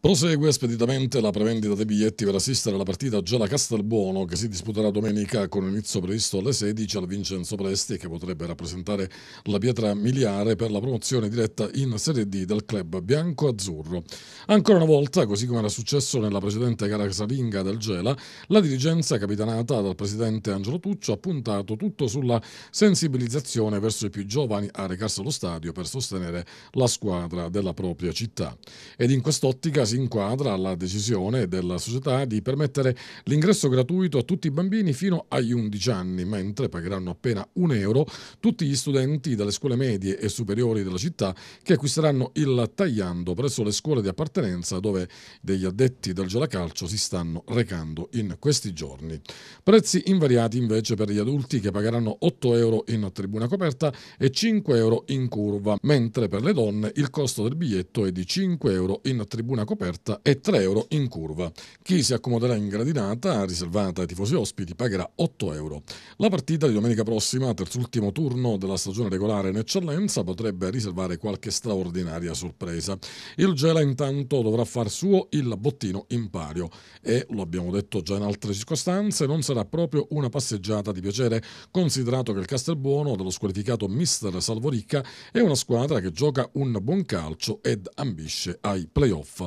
Prosegue speditamente la prevendita dei biglietti per assistere alla partita Gela Castelbuono che si disputerà domenica con inizio previsto alle 16 al Vincenzo Presti che potrebbe rappresentare la pietra miliare per la promozione diretta in Serie D del club bianco-azzurro. Ancora una volta, così come era successo nella precedente gara casalinga del Gela, la dirigenza capitanata dal presidente Angelo Tuccio ha puntato tutto sulla sensibilizzazione verso i più giovani a recarsi allo stadio per sostenere la squadra della propria città. Ed in quest'ottica si inquadra la decisione della società di permettere l'ingresso gratuito a tutti i bambini fino agli 11 anni, mentre pagheranno appena un euro tutti gli studenti dalle scuole medie e superiori della città che acquisteranno il tagliando presso le scuole di appartenenza dove degli addetti del gialacalcio si stanno recando in questi giorni. Prezzi invariati invece per gli adulti che pagheranno 8 euro in tribuna coperta e 5 euro in curva, mentre per le donne il costo del biglietto è di 5 euro in tribuna coperta coperta e 3 euro in curva. Chi si accomoderà in gradinata, riservata ai tifosi ospiti, pagherà 8 euro. La partita di domenica prossima, terzultimo turno della stagione regolare in eccellenza, potrebbe riservare qualche straordinaria sorpresa. Il Gela intanto dovrà far suo il bottino in pario e, lo abbiamo detto già in altre circostanze, non sarà proprio una passeggiata di piacere, considerato che il Castelbuono dello squalificato mister Salvoricca è una squadra che gioca un buon calcio ed ambisce ai playoff.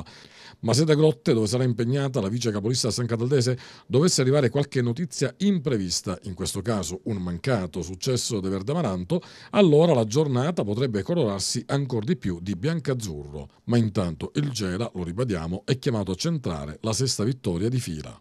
Ma se da Grotte, dove sarà impegnata la vice capolista San Cataldese, dovesse arrivare qualche notizia imprevista, in questo caso un mancato successo de Verdamaranto, allora la giornata potrebbe colorarsi ancora di più di biancazzurro. Ma intanto il Gela, lo ribadiamo, è chiamato a centrare la sesta vittoria di fila.